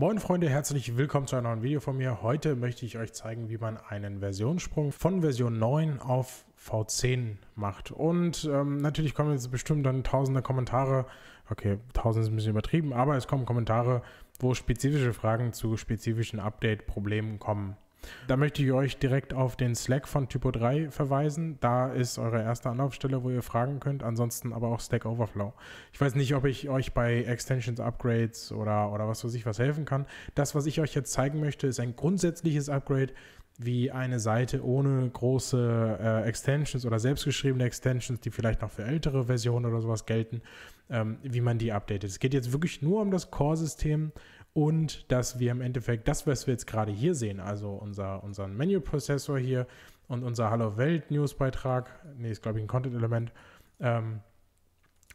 Moin Freunde, herzlich willkommen zu einem neuen Video von mir. Heute möchte ich euch zeigen, wie man einen Versionssprung von Version 9 auf V10 macht. Und ähm, natürlich kommen jetzt bestimmt dann tausende Kommentare. Okay, tausend ist ein bisschen übertrieben, aber es kommen Kommentare, wo spezifische Fragen zu spezifischen Update-Problemen kommen. Da möchte ich euch direkt auf den Slack von Typo 3 verweisen. Da ist eure erste Anlaufstelle, wo ihr fragen könnt. Ansonsten aber auch Stack Overflow. Ich weiß nicht, ob ich euch bei Extensions, Upgrades oder, oder was weiß ich was helfen kann. Das, was ich euch jetzt zeigen möchte, ist ein grundsätzliches Upgrade, wie eine Seite ohne große äh, Extensions oder selbstgeschriebene Extensions, die vielleicht noch für ältere Versionen oder sowas gelten, ähm, wie man die updatet. Es geht jetzt wirklich nur um das Core-System und dass wir im Endeffekt das, was wir jetzt gerade hier sehen, also unser, unseren Menu-Prozessor hier und unser Hallo Welt-News-Beitrag, nee, ist glaube ich ein Content-Element, ähm,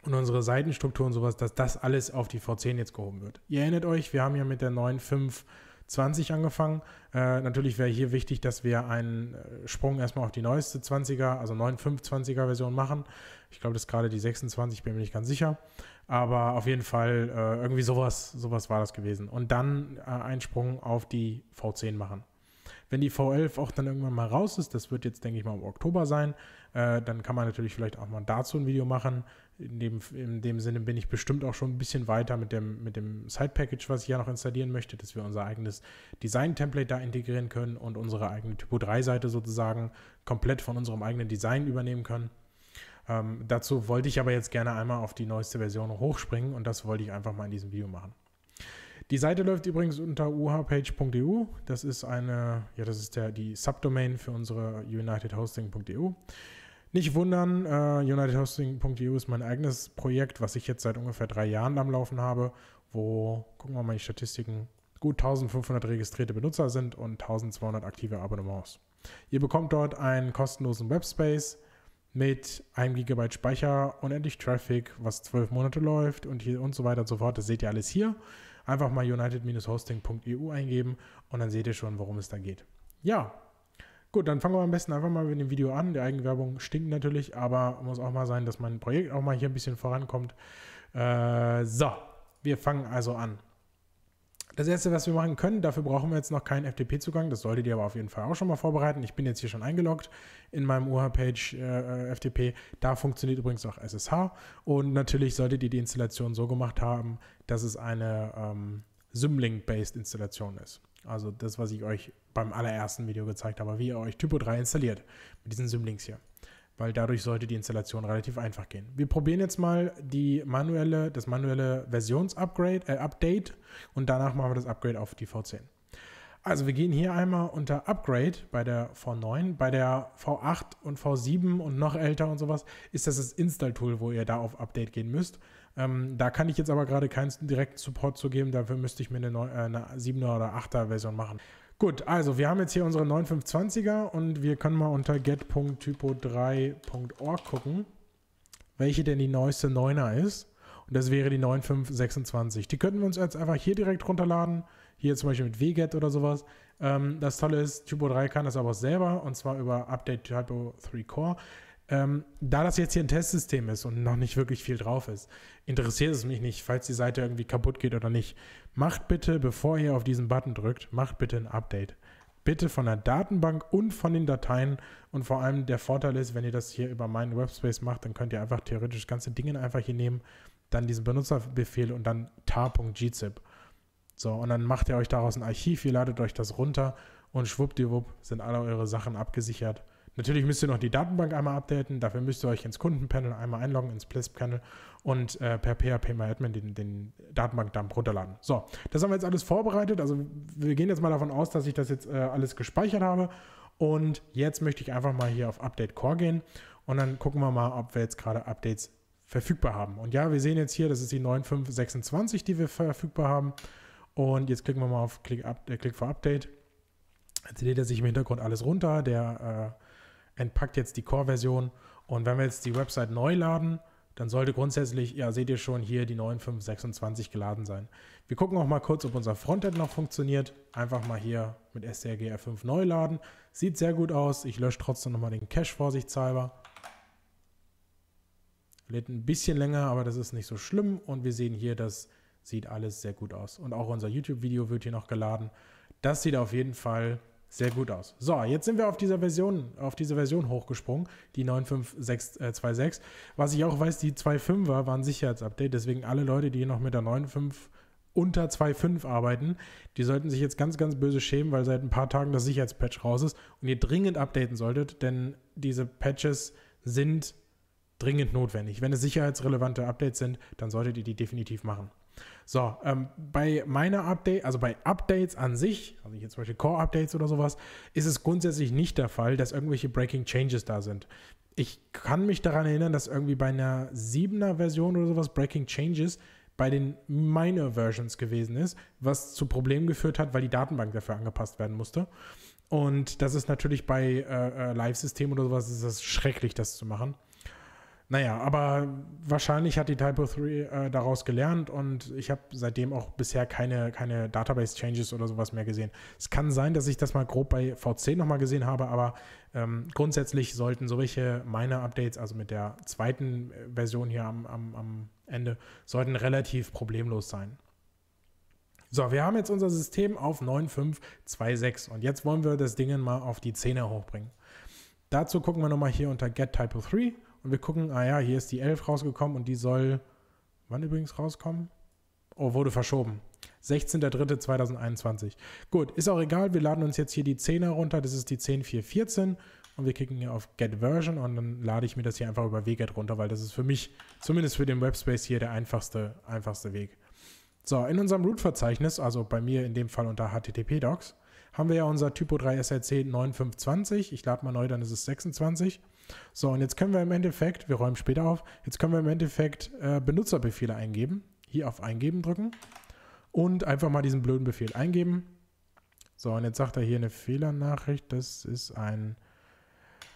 und unsere Seitenstruktur und sowas, dass das alles auf die V10 jetzt gehoben wird. Ihr erinnert euch, wir haben ja mit der neuen 5 20 angefangen. Äh, natürlich wäre hier wichtig, dass wir einen äh, Sprung erstmal auf die neueste 20er, also 9.5.20er Version machen. Ich glaube, das ist gerade die 26, bin mir nicht ganz sicher. Aber auf jeden Fall äh, irgendwie sowas, sowas war das gewesen. Und dann äh, einen Sprung auf die V10 machen. Wenn die V11 auch dann irgendwann mal raus ist, das wird jetzt, denke ich mal, im Oktober sein, äh, dann kann man natürlich vielleicht auch mal dazu ein Video machen in dem, in dem Sinne bin ich bestimmt auch schon ein bisschen weiter mit dem, mit dem Side-Package, was ich ja noch installieren möchte, dass wir unser eigenes Design-Template da integrieren können und unsere eigene Typo-3-Seite sozusagen komplett von unserem eigenen Design übernehmen können. Ähm, dazu wollte ich aber jetzt gerne einmal auf die neueste Version hochspringen und das wollte ich einfach mal in diesem Video machen. Die Seite läuft übrigens unter uhpage.eu. Das ist eine, ja, das ist der, die Subdomain für unsere unitedhosting.eu. Nicht wundern, äh, unitedhosting.eu ist mein eigenes Projekt, was ich jetzt seit ungefähr drei Jahren am Laufen habe, wo, gucken wir mal die Statistiken, gut 1500 registrierte Benutzer sind und 1200 aktive Abonnements. Ihr bekommt dort einen kostenlosen Webspace mit 1 GB Speicher, unendlich Traffic, was zwölf Monate läuft und, hier und so weiter und so fort. Das seht ihr alles hier. Einfach mal united-hosting.eu eingeben und dann seht ihr schon, worum es da geht. Ja, Gut, dann fangen wir am besten einfach mal mit dem Video an. Die Eigenwerbung stinkt natürlich, aber muss auch mal sein, dass mein Projekt auch mal hier ein bisschen vorankommt. Äh, so, wir fangen also an. Das erste, was wir machen können, dafür brauchen wir jetzt noch keinen FTP-Zugang. Das solltet ihr aber auf jeden Fall auch schon mal vorbereiten. Ich bin jetzt hier schon eingeloggt in meinem UH-Page äh, FTP. Da funktioniert übrigens auch SSH. Und natürlich solltet ihr die Installation so gemacht haben, dass es eine ähm, Symlink-based Installation ist. Also das, was ich euch beim allerersten Video gezeigt habe, wie ihr euch Typo 3 installiert mit diesen Symlinks hier. Weil dadurch sollte die Installation relativ einfach gehen. Wir probieren jetzt mal die manuelle, das manuelle versions äh, Update und danach machen wir das Upgrade auf die V10. Also wir gehen hier einmal unter Upgrade bei der V9, bei der V8 und V7 und noch älter und sowas ist das das Install-Tool, wo ihr da auf Update gehen müsst. Ähm, da kann ich jetzt aber gerade keinen direkten Support zu geben, dafür müsste ich mir eine, 9, äh, eine 7er oder 8er Version machen. Gut, also wir haben jetzt hier unsere 9520er und wir können mal unter get.typo3.org gucken, welche denn die neueste 9er ist. Und das wäre die 9526. Die könnten wir uns jetzt einfach hier direkt runterladen. Hier zum Beispiel mit wget oder sowas. Ähm, das Tolle ist, Typo 3 kann das aber auch selber und zwar über Update Typo 3 Core. Ähm, da das jetzt hier ein Testsystem ist und noch nicht wirklich viel drauf ist, interessiert es mich nicht, falls die Seite irgendwie kaputt geht oder nicht. Macht bitte, bevor ihr auf diesen Button drückt, macht bitte ein Update. Bitte von der Datenbank und von den Dateien. Und vor allem der Vorteil ist, wenn ihr das hier über meinen Webspace macht, dann könnt ihr einfach theoretisch ganze Dinge einfach hier nehmen, dann diesen Benutzerbefehl und dann tar.gzip. So, und dann macht ihr euch daraus ein Archiv, ihr ladet euch das runter und schwuppdiwupp sind alle eure Sachen abgesichert Natürlich müsst ihr noch die Datenbank einmal updaten, dafür müsst ihr euch ins Kundenpanel einmal einloggen, ins Plisp-Panel und äh, per PHP MyAdmin den, den Datenbankdump runterladen. So, das haben wir jetzt alles vorbereitet. Also wir gehen jetzt mal davon aus, dass ich das jetzt äh, alles gespeichert habe. Und jetzt möchte ich einfach mal hier auf Update Core gehen und dann gucken wir mal, ob wir jetzt gerade Updates verfügbar haben. Und ja, wir sehen jetzt hier, das ist die 9.5.26, die wir verfügbar haben. Und jetzt klicken wir mal auf Click, Up, äh, Click for Update. Jetzt lädt er sich im Hintergrund alles runter. Der äh, entpackt jetzt die Core-Version. Und wenn wir jetzt die Website neu laden, dann sollte grundsätzlich, ja, seht ihr schon hier die 9.5.26 geladen sein. Wir gucken auch mal kurz, ob unser Frontend noch funktioniert. Einfach mal hier mit strgr5 neu laden. Sieht sehr gut aus. Ich lösche trotzdem nochmal den Cache vorsichtshalber. Lädt ein bisschen länger, aber das ist nicht so schlimm. Und wir sehen hier, das sieht alles sehr gut aus. Und auch unser YouTube-Video wird hier noch geladen. Das sieht auf jeden Fall sehr gut aus. So, jetzt sind wir auf dieser Version, auf diese Version hochgesprungen, die 95626. Was ich auch weiß, die 2.5er waren Sicherheitsupdate, deswegen alle Leute, die noch mit der 9.5 unter 2.5 arbeiten, die sollten sich jetzt ganz, ganz böse schämen, weil seit ein paar Tagen das Sicherheitspatch raus ist und ihr dringend updaten solltet, denn diese Patches sind dringend notwendig. Wenn es sicherheitsrelevante Updates sind, dann solltet ihr die definitiv machen. So, ähm, bei meiner Update, also bei Updates an sich, also hier zum Beispiel Core-Updates oder sowas, ist es grundsätzlich nicht der Fall, dass irgendwelche Breaking Changes da sind. Ich kann mich daran erinnern, dass irgendwie bei einer 7er-Version oder sowas Breaking Changes bei den Minor Versions gewesen ist, was zu Problemen geführt hat, weil die Datenbank dafür angepasst werden musste. Und das ist natürlich bei äh, äh Live-Systemen oder sowas, ist das schrecklich, das zu machen. Naja, aber wahrscheinlich hat die Typo 3 äh, daraus gelernt und ich habe seitdem auch bisher keine, keine Database-Changes oder sowas mehr gesehen. Es kann sein, dass ich das mal grob bei V10 nochmal gesehen habe, aber ähm, grundsätzlich sollten solche meiner updates also mit der zweiten äh, Version hier am, am, am Ende, sollten relativ problemlos sein. So, wir haben jetzt unser System auf 9.5.2.6 und jetzt wollen wir das Ding mal auf die 10er hochbringen. Dazu gucken wir nochmal hier unter Get Typo 3 und wir gucken, ah ja, hier ist die 11 rausgekommen und die soll wann übrigens rauskommen? Oh, wurde verschoben. 16.03.2021. Gut, ist auch egal. Wir laden uns jetzt hier die 10er runter. Das ist die 10.414. Und wir klicken hier auf Get Version und dann lade ich mir das hier einfach über WGET runter, weil das ist für mich, zumindest für den Webspace hier, der einfachste, einfachste Weg. So, in unserem Root-Verzeichnis, also bei mir in dem Fall unter HTTP-Docs, haben wir ja unser Typo 3 SRC 9520. Ich lade mal neu, dann ist es 26. So, und jetzt können wir im Endeffekt, wir räumen später auf, jetzt können wir im Endeffekt äh, Benutzerbefehle eingeben. Hier auf Eingeben drücken und einfach mal diesen blöden Befehl eingeben. So, und jetzt sagt er hier eine Fehlernachricht. Das ist ein,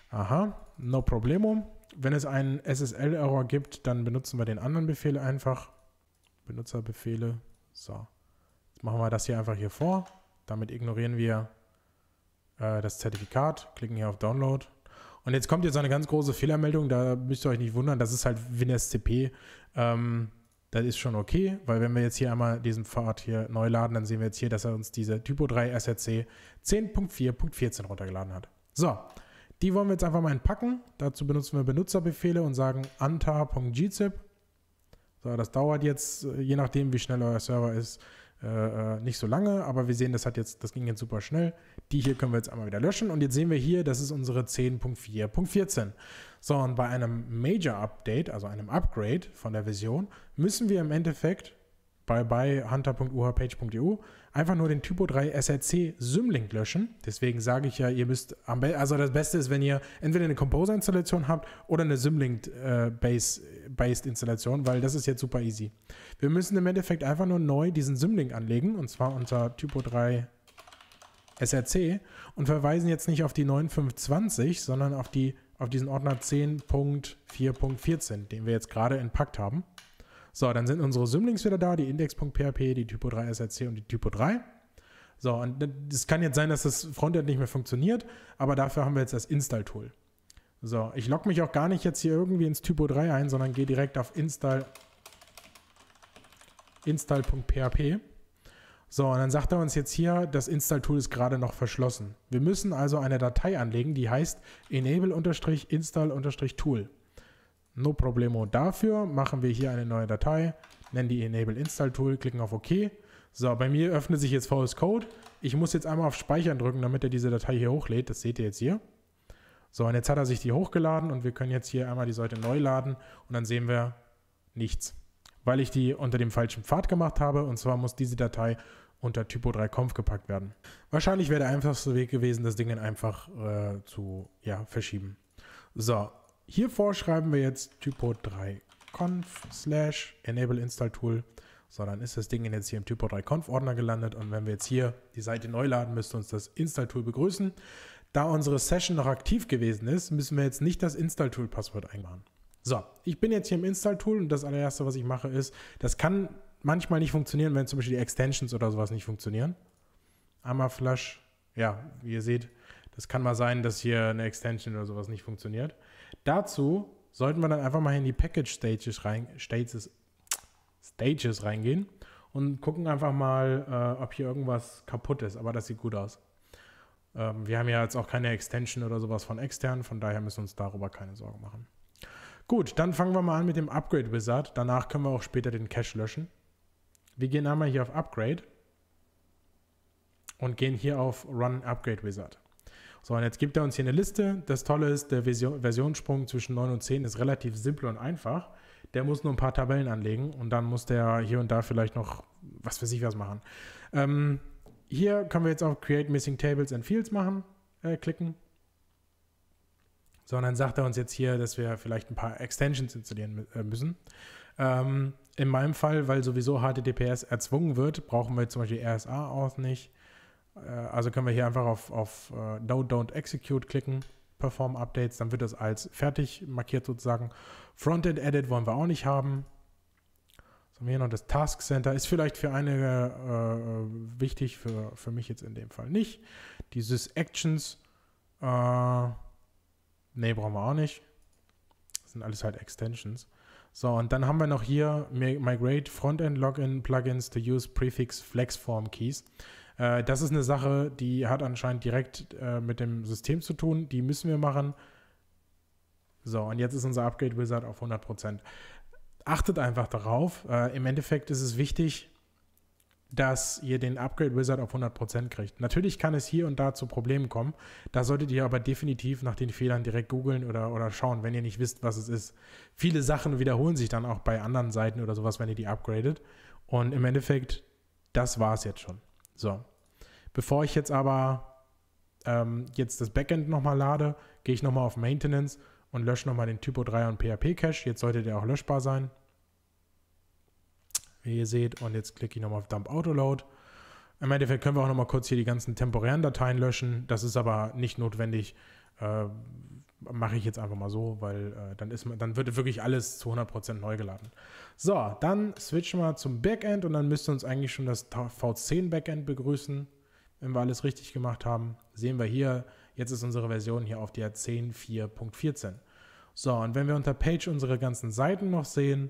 aha, no problemo. Wenn es einen SSL-Error gibt, dann benutzen wir den anderen Befehl einfach. Benutzerbefehle. So, jetzt machen wir das hier einfach hier vor. Damit ignorieren wir äh, das Zertifikat, klicken hier auf Download und jetzt kommt jetzt eine ganz große Fehlermeldung, da müsst ihr euch nicht wundern, das ist halt WinSCP. Ähm, das ist schon okay, weil wenn wir jetzt hier einmal diesen Pfad hier neu laden, dann sehen wir jetzt hier, dass er uns diese Typo 3 SRC 10.4.14 runtergeladen hat. So, die wollen wir jetzt einfach mal entpacken. Dazu benutzen wir Benutzerbefehle und sagen anta.gzip. So, das dauert jetzt, äh, je nachdem, wie schnell euer Server ist, äh, äh, nicht so lange, aber wir sehen, das hat jetzt, das ging jetzt super schnell. Die hier können wir jetzt einmal wieder löschen und jetzt sehen wir hier, das ist unsere 10.4.14. So, und bei einem Major Update, also einem Upgrade von der Version, müssen wir im Endeffekt bei, bei hunter.uhpage.eu einfach nur den Typo 3 SRC Symlink löschen. Deswegen sage ich ja, ihr müsst am Be also das Beste ist, wenn ihr entweder eine Composer-Installation habt oder eine Symlink-Based-Installation, äh, weil das ist jetzt super easy. Wir müssen im Endeffekt einfach nur neu diesen Symlink anlegen und zwar unter Typo 3 SRC und verweisen jetzt nicht auf die 9520, sondern auf, die, auf diesen Ordner 10.4.14, den wir jetzt gerade entpackt haben. So, dann sind unsere Symlinks wieder da, die Index.php, die Typo 3 SRC und die Typo 3. So, und es kann jetzt sein, dass das Frontend nicht mehr funktioniert, aber dafür haben wir jetzt das Install-Tool. So, ich logge mich auch gar nicht jetzt hier irgendwie ins Typo 3 ein, sondern gehe direkt auf install install.php. So, und dann sagt er uns jetzt hier, das Install-Tool ist gerade noch verschlossen. Wir müssen also eine Datei anlegen, die heißt enable-install-tool. No problemo. Dafür machen wir hier eine neue Datei, nennen die Enable Install Tool, klicken auf OK. So, bei mir öffnet sich jetzt VS Code. Ich muss jetzt einmal auf Speichern drücken, damit er diese Datei hier hochlädt. Das seht ihr jetzt hier. So, und jetzt hat er sich die hochgeladen und wir können jetzt hier einmal die Seite neu laden und dann sehen wir nichts, weil ich die unter dem falschen Pfad gemacht habe und zwar muss diese Datei unter Typo 3 Conf gepackt werden. Wahrscheinlich wäre der einfachste Weg gewesen, das Ding dann einfach äh, zu ja, verschieben. So, Hiervor schreiben wir jetzt Typo 3 conf slash enable install tool. So, dann ist das Ding jetzt hier im Typo 3 conf Ordner gelandet und wenn wir jetzt hier die Seite neu laden, müsste uns das install tool begrüßen. Da unsere Session noch aktiv gewesen ist, müssen wir jetzt nicht das install tool Passwort einmachen. So, ich bin jetzt hier im install tool und das allererste, was ich mache, ist, das kann manchmal nicht funktionieren, wenn zum Beispiel die Extensions oder sowas nicht funktionieren. Einmal Flash, ja, wie ihr seht, es kann mal sein, dass hier eine Extension oder sowas nicht funktioniert. Dazu sollten wir dann einfach mal in die Package Stages, rein, Stages, Stages reingehen und gucken einfach mal, äh, ob hier irgendwas kaputt ist. Aber das sieht gut aus. Ähm, wir haben ja jetzt auch keine Extension oder sowas von extern, von daher müssen wir uns darüber keine Sorgen machen. Gut, dann fangen wir mal an mit dem Upgrade Wizard. Danach können wir auch später den Cache löschen. Wir gehen einmal hier auf Upgrade und gehen hier auf Run Upgrade Wizard. So, und jetzt gibt er uns hier eine Liste. Das Tolle ist, der Version, Versionssprung zwischen 9 und 10 ist relativ simpel und einfach. Der muss nur ein paar Tabellen anlegen und dann muss der hier und da vielleicht noch was für sich was machen. Ähm, hier können wir jetzt auf Create Missing Tables and Fields machen, äh, klicken. So, und dann sagt er uns jetzt hier, dass wir vielleicht ein paar Extensions installieren äh, müssen. Ähm, in meinem Fall, weil sowieso HTTPS erzwungen wird, brauchen wir zum Beispiel rsa auch nicht. Äh, also können wir hier einfach auf, auf äh, No Don't Execute klicken, Perform Updates, dann wird das als fertig markiert sozusagen. Frontend Edit wollen wir auch nicht haben. Was haben wir hier noch? Das Task Center ist vielleicht für einige äh, äh, wichtig, für, für mich jetzt in dem Fall nicht. Dieses Actions, äh, nee, brauchen wir auch nicht sind alles halt Extensions. So, und dann haben wir noch hier Migrate Frontend Login Plugins to use Prefix Flexform Keys. Äh, das ist eine Sache, die hat anscheinend direkt äh, mit dem System zu tun. Die müssen wir machen. So, und jetzt ist unser Upgrade Wizard auf 100%. Achtet einfach darauf. Äh, Im Endeffekt ist es wichtig, dass ihr den Upgrade Wizard auf 100% kriegt. Natürlich kann es hier und da zu Problemen kommen. Da solltet ihr aber definitiv nach den Fehlern direkt googeln oder, oder schauen, wenn ihr nicht wisst, was es ist. Viele Sachen wiederholen sich dann auch bei anderen Seiten oder sowas, wenn ihr die upgradet. Und im Endeffekt, das war es jetzt schon. So. Bevor ich jetzt aber ähm, jetzt das Backend nochmal lade, gehe ich nochmal auf Maintenance und lösche nochmal den Typo 3 und PHP-Cache. Jetzt sollte der auch löschbar sein wie ihr seht. Und jetzt klicke ich nochmal auf Dump Autoload. Im Endeffekt können wir auch nochmal kurz hier die ganzen temporären Dateien löschen. Das ist aber nicht notwendig. Äh, Mache ich jetzt einfach mal so, weil äh, dann, ist, dann wird wirklich alles zu 100% neu geladen. So, dann switchen wir zum Backend und dann müsste uns eigentlich schon das V10 Backend begrüßen, wenn wir alles richtig gemacht haben. Sehen wir hier, jetzt ist unsere Version hier auf der 10.4.14. So, und wenn wir unter Page unsere ganzen Seiten noch sehen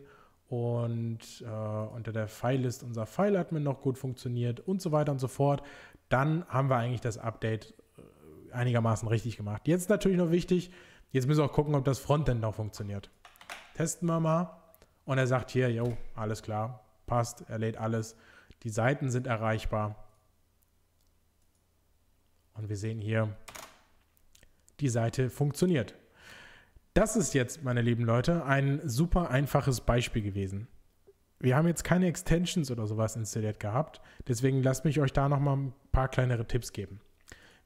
und äh, unter der File ist unser File-Admin noch gut funktioniert und so weiter und so fort, dann haben wir eigentlich das Update äh, einigermaßen richtig gemacht. Jetzt ist natürlich noch wichtig, jetzt müssen wir auch gucken, ob das Frontend noch funktioniert. Testen wir mal. Und er sagt hier, jo, alles klar, passt, er lädt alles. Die Seiten sind erreichbar. Und wir sehen hier, die Seite funktioniert. Das ist jetzt, meine lieben Leute, ein super einfaches Beispiel gewesen. Wir haben jetzt keine Extensions oder sowas installiert gehabt, deswegen lasst mich euch da nochmal ein paar kleinere Tipps geben.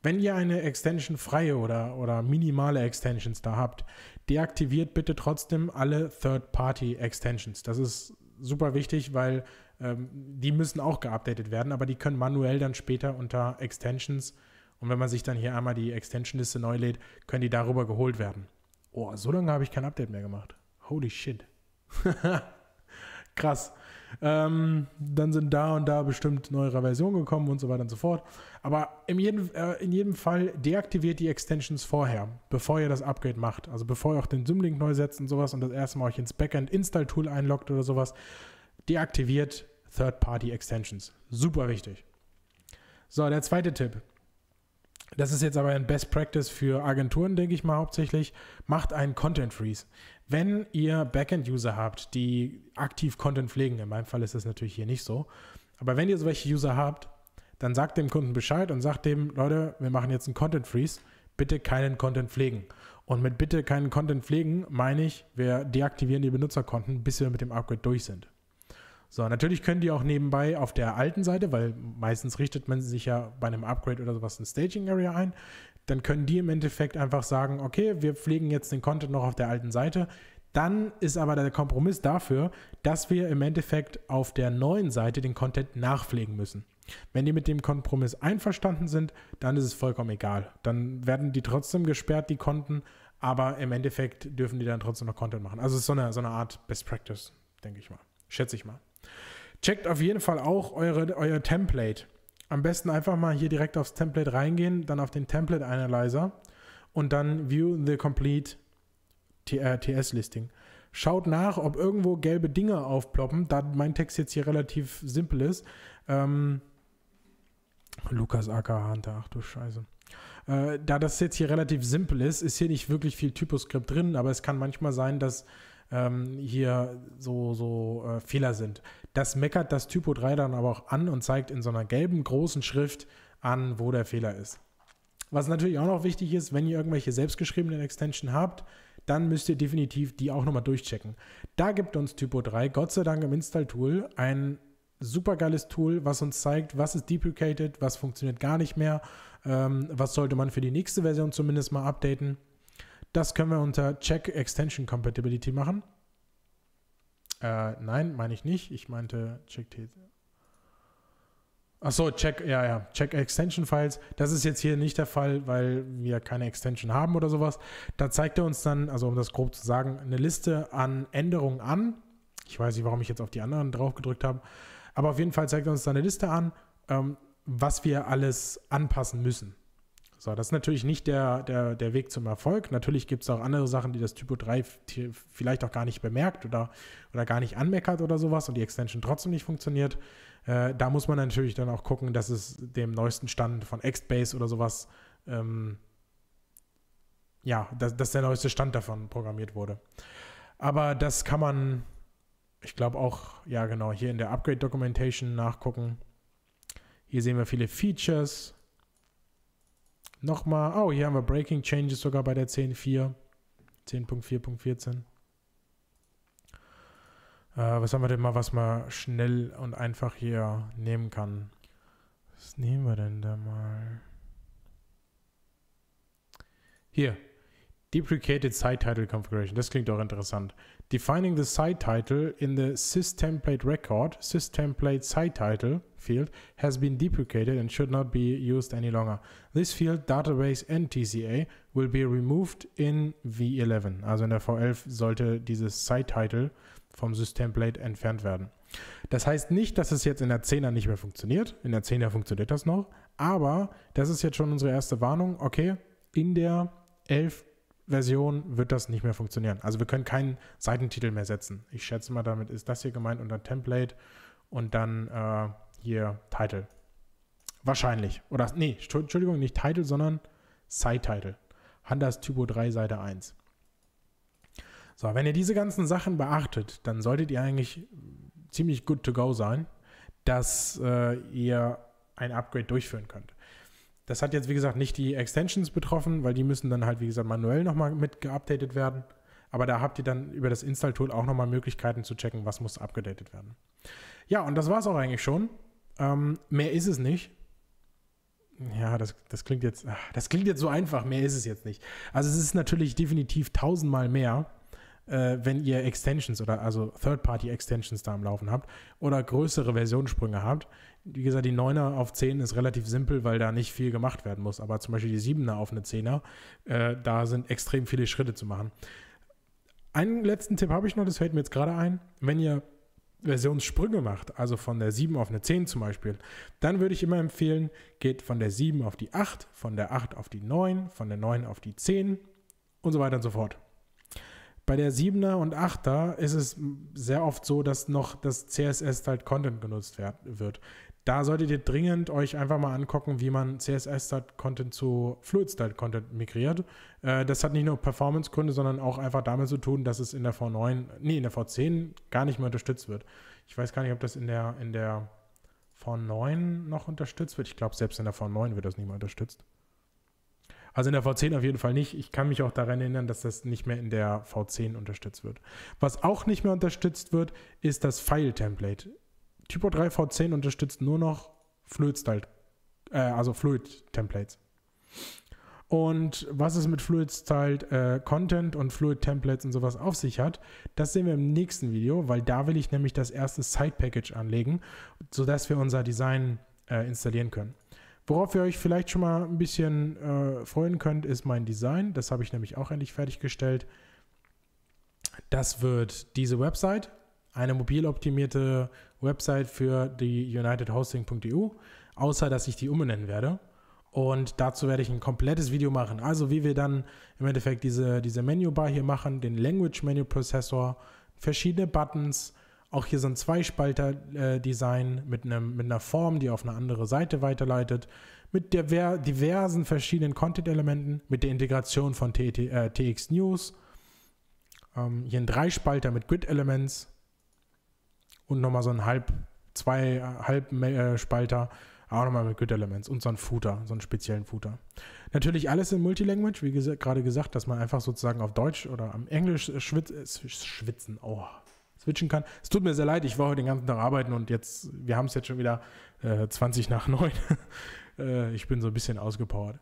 Wenn ihr eine Extension freie oder, oder minimale Extensions da habt, deaktiviert bitte trotzdem alle Third-Party-Extensions. Das ist super wichtig, weil ähm, die müssen auch geupdatet werden, aber die können manuell dann später unter Extensions und wenn man sich dann hier einmal die Extension-Liste neu lädt, können die darüber geholt werden. Oh, so lange habe ich kein Update mehr gemacht. Holy shit. Krass. Ähm, dann sind da und da bestimmt neuere Versionen gekommen und so weiter und so fort. Aber in jedem, äh, in jedem Fall deaktiviert die Extensions vorher, bevor ihr das Upgrade macht. Also bevor ihr auch den Zoom-Link neu setzt und sowas und das erste Mal euch ins Backend-Install-Tool einloggt oder sowas, deaktiviert Third-Party-Extensions. Super wichtig. So, der zweite Tipp. Das ist jetzt aber ein Best Practice für Agenturen, denke ich mal hauptsächlich. Macht einen Content Freeze. Wenn ihr Backend-User habt, die aktiv Content pflegen, in meinem Fall ist das natürlich hier nicht so, aber wenn ihr solche User habt, dann sagt dem Kunden Bescheid und sagt dem, Leute, wir machen jetzt einen Content Freeze, bitte keinen Content pflegen. Und mit bitte keinen Content pflegen meine ich, wir deaktivieren die Benutzerkonten, bis wir mit dem Upgrade durch sind. So, natürlich können die auch nebenbei auf der alten Seite, weil meistens richtet man sich ja bei einem Upgrade oder sowas ein Staging Area ein, dann können die im Endeffekt einfach sagen, okay, wir pflegen jetzt den Content noch auf der alten Seite. Dann ist aber der Kompromiss dafür, dass wir im Endeffekt auf der neuen Seite den Content nachpflegen müssen. Wenn die mit dem Kompromiss einverstanden sind, dann ist es vollkommen egal. Dann werden die trotzdem gesperrt, die Konten, aber im Endeffekt dürfen die dann trotzdem noch Content machen. Also es ist so eine, so eine Art Best Practice, denke ich mal. Schätze ich mal. Checkt auf jeden Fall auch eure, euer Template. Am besten einfach mal hier direkt aufs Template reingehen, dann auf den Template Analyzer und dann View the Complete TS-Listing. Äh, Schaut nach, ob irgendwo gelbe Dinge aufploppen, da mein Text jetzt hier relativ simpel ist. Ähm, Lukas aka Hunter, ach du Scheiße. Äh, da das jetzt hier relativ simpel ist, ist hier nicht wirklich viel Typoscript drin, aber es kann manchmal sein, dass ähm, hier so, so äh, Fehler sind. Das meckert das Typo 3 dann aber auch an und zeigt in so einer gelben großen Schrift an, wo der Fehler ist. Was natürlich auch noch wichtig ist, wenn ihr irgendwelche selbstgeschriebenen Extension habt, dann müsst ihr definitiv die auch nochmal durchchecken. Da gibt uns Typo 3 Gott sei Dank im Install-Tool ein super geiles Tool, was uns zeigt, was ist deprecated, was funktioniert gar nicht mehr, ähm, was sollte man für die nächste Version zumindest mal updaten. Das können wir unter Check Extension Compatibility machen. Äh, nein, meine ich nicht. Ich meinte Check T. Achso, check, ja, ja, check Extension Files. Das ist jetzt hier nicht der Fall, weil wir keine Extension haben oder sowas. Da zeigt er uns dann, also um das grob zu sagen, eine Liste an Änderungen an. Ich weiß nicht, warum ich jetzt auf die anderen drauf gedrückt habe. Aber auf jeden Fall zeigt er uns dann eine Liste an, ähm, was wir alles anpassen müssen. So, das ist natürlich nicht der, der, der Weg zum Erfolg. Natürlich gibt es auch andere Sachen, die das Typo 3 vielleicht auch gar nicht bemerkt oder, oder gar nicht anmeckert oder sowas und die Extension trotzdem nicht funktioniert. Äh, da muss man natürlich dann auch gucken, dass es dem neuesten Stand von XBase oder sowas, ähm, ja, dass, dass der neueste Stand davon programmiert wurde. Aber das kann man, ich glaube auch, ja genau, hier in der Upgrade-Documentation nachgucken. Hier sehen wir viele Features, Nochmal, oh, hier haben wir Breaking Changes sogar bei der 10.4. 10.4.14. Äh, was haben wir denn mal, was man schnell und einfach hier nehmen kann? Was nehmen wir denn da mal? Hier. Deprecated Site Title Configuration. Das klingt auch interessant. Defining the Site Title in the SysTemplate Record, SysTemplate Site Title field has been deprecated and should not be used any longer. This field, Database and TCA, will be removed in V11. Also in der V11 sollte dieses Site-Title vom Systemplate entfernt werden. Das heißt nicht, dass es jetzt in der 10er nicht mehr funktioniert. In der 10er funktioniert das noch. Aber das ist jetzt schon unsere erste Warnung. Okay, in der 11 Version wird das nicht mehr funktionieren. Also wir können keinen Seitentitel mehr setzen. Ich schätze mal, damit ist das hier gemeint unter Template und dann äh, hier Title. Wahrscheinlich. Oder nee, Entschuldigung, nicht Title, sondern Side-Title. Handas Typo 3, Seite 1. So, wenn ihr diese ganzen Sachen beachtet, dann solltet ihr eigentlich ziemlich good to go sein, dass äh, ihr ein Upgrade durchführen könnt. Das hat jetzt, wie gesagt, nicht die Extensions betroffen, weil die müssen dann halt, wie gesagt, manuell nochmal mit geupdatet werden. Aber da habt ihr dann über das Install-Tool auch nochmal Möglichkeiten zu checken, was muss abgedatet werden. Ja, und das war es auch eigentlich schon. Ähm, mehr ist es nicht. Ja, das, das klingt jetzt, das klingt jetzt so einfach, mehr ist es jetzt nicht. Also es ist natürlich definitiv tausendmal mehr, äh, wenn ihr Extensions oder also Third-Party-Extensions da am Laufen habt oder größere Versionssprünge habt. Wie gesagt, die 9er auf 10 ist relativ simpel, weil da nicht viel gemacht werden muss. Aber zum Beispiel die 7er auf eine 10er, äh, da sind extrem viele Schritte zu machen. Einen letzten Tipp habe ich noch, das fällt mir jetzt gerade ein. Wenn ihr Versionssprünge macht, also von der 7 auf eine 10 zum Beispiel, dann würde ich immer empfehlen, geht von der 7 auf die 8, von der 8 auf die 9, von der 9 auf die 10 und so weiter und so fort. Bei der 7er und 8er ist es sehr oft so, dass noch das CSS halt Content genutzt wird. Da solltet ihr dringend euch einfach mal angucken, wie man CSS-Content zu Fluid-Style-Content migriert. Äh, das hat nicht nur Performance-Gründe, sondern auch einfach damit zu tun, dass es in der V9, nee, in der V10 gar nicht mehr unterstützt wird. Ich weiß gar nicht, ob das in der, in der V9 noch unterstützt wird. Ich glaube, selbst in der V9 wird das nicht mehr unterstützt. Also in der V10 auf jeden Fall nicht. Ich kann mich auch daran erinnern, dass das nicht mehr in der V10 unterstützt wird. Was auch nicht mehr unterstützt wird, ist das File-Template. Typo 3 V10 unterstützt nur noch Fluid-Style, äh, also Fluid-Templates. Und was es mit Fluid-Styled äh, Content und Fluid-Templates und sowas auf sich hat, das sehen wir im nächsten Video, weil da will ich nämlich das erste Side-Package anlegen, sodass wir unser Design äh, installieren können. Worauf ihr euch vielleicht schon mal ein bisschen äh, freuen könnt, ist mein Design. Das habe ich nämlich auch endlich fertiggestellt. Das wird diese Website, eine mobil optimierte Website für die unitedhosting.eu, außer dass ich die umbenennen werde. Und dazu werde ich ein komplettes Video machen. Also wie wir dann im Endeffekt diese, diese Menübar hier machen, den Language Menu Processor, verschiedene Buttons. Auch hier so ein Zweispalter-Design äh, mit, einem, mit einer Form, die auf eine andere Seite weiterleitet. Mit der, diversen verschiedenen Content-Elementen, mit der Integration von TT, äh, TX News. Ähm, hier ein Dreispalter mit Grid-Elements und nochmal so ein halb, zwei äh, halb äh, Spalter, auch nochmal mit Good elements und so ein Footer, so einen speziellen Footer. Natürlich alles in Multilanguage, wie ges gerade gesagt, dass man einfach sozusagen auf Deutsch oder am Englisch äh, schwitz äh, schwitzen, oh, switchen kann. Es tut mir sehr leid, ich war heute den ganzen Tag arbeiten und jetzt, wir haben es jetzt schon wieder äh, 20 nach 9. äh, ich bin so ein bisschen ausgepowert.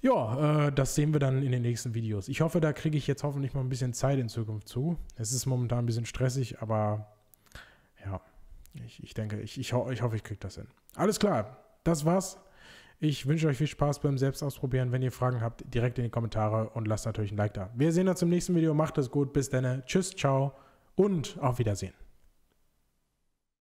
Ja, äh, das sehen wir dann in den nächsten Videos. Ich hoffe, da kriege ich jetzt hoffentlich mal ein bisschen Zeit in Zukunft zu. Es ist momentan ein bisschen stressig, aber ja, ich, ich denke, ich, ich, ho ich hoffe, ich kriege das hin. Alles klar, das war's. Ich wünsche euch viel Spaß beim Selbstausprobieren. Wenn ihr Fragen habt, direkt in die Kommentare und lasst natürlich ein Like da. Wir sehen uns im nächsten Video. Macht es gut. Bis dann. Tschüss, ciao und auf Wiedersehen.